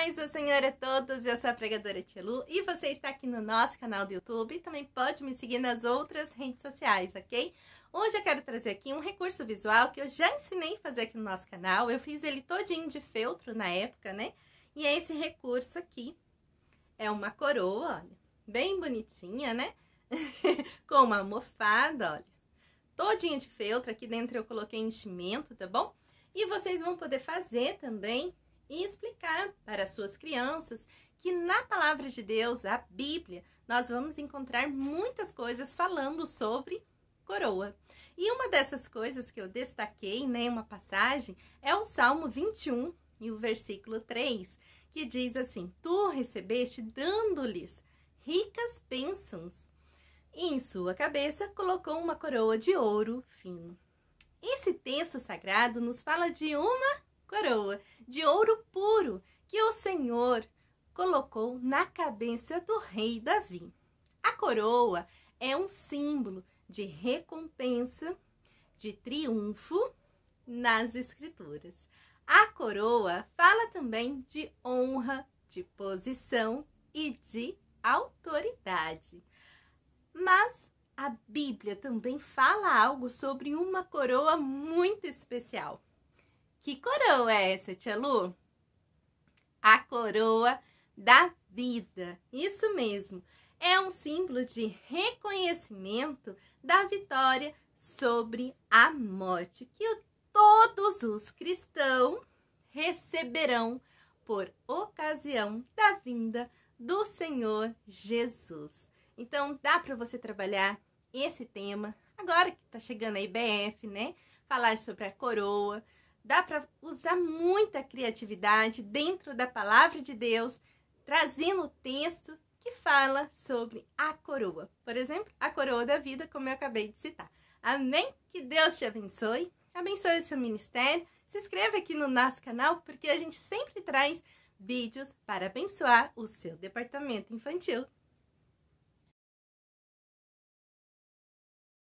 paz do Senhor a é todos, eu sou a pregadora Tielu e você está aqui no nosso canal do YouTube também pode me seguir nas outras redes sociais, ok? Hoje eu quero trazer aqui um recurso visual que eu já ensinei a fazer aqui no nosso canal, eu fiz ele todinho de feltro na época, né? E é esse recurso aqui, é uma coroa, olha, bem bonitinha, né? Com uma almofada, olha, todinha de feltro, aqui dentro eu coloquei enchimento, tá bom? E vocês vão poder fazer também e explicar para suas crianças que na palavra de Deus, a Bíblia, nós vamos encontrar muitas coisas falando sobre coroa. E uma dessas coisas que eu destaquei, né, uma passagem, é o Salmo 21 e o versículo 3, que diz assim: Tu recebeste dando-lhes ricas bênçãos, e em sua cabeça colocou uma coroa de ouro fino. Esse texto sagrado nos fala de uma coroa de ouro puro que o Senhor colocou na cabeça do rei Davi. A coroa é um símbolo de recompensa, de triunfo nas Escrituras. A coroa fala também de honra, de posição e de autoridade. Mas a Bíblia também fala algo sobre uma coroa muito especial. Que coroa é essa, tia Lu? A coroa da vida. Isso mesmo. É um símbolo de reconhecimento da vitória sobre a morte que todos os cristãos receberão por ocasião da vinda do Senhor Jesus. Então dá para você trabalhar esse tema agora que tá chegando a IBF, né? Falar sobre a coroa, Dá para usar muita criatividade dentro da palavra de Deus, trazendo o texto que fala sobre a coroa. Por exemplo, a coroa da vida, como eu acabei de citar. Amém? Que Deus te abençoe, abençoe o seu ministério. Se inscreva aqui no nosso canal, porque a gente sempre traz vídeos para abençoar o seu departamento infantil.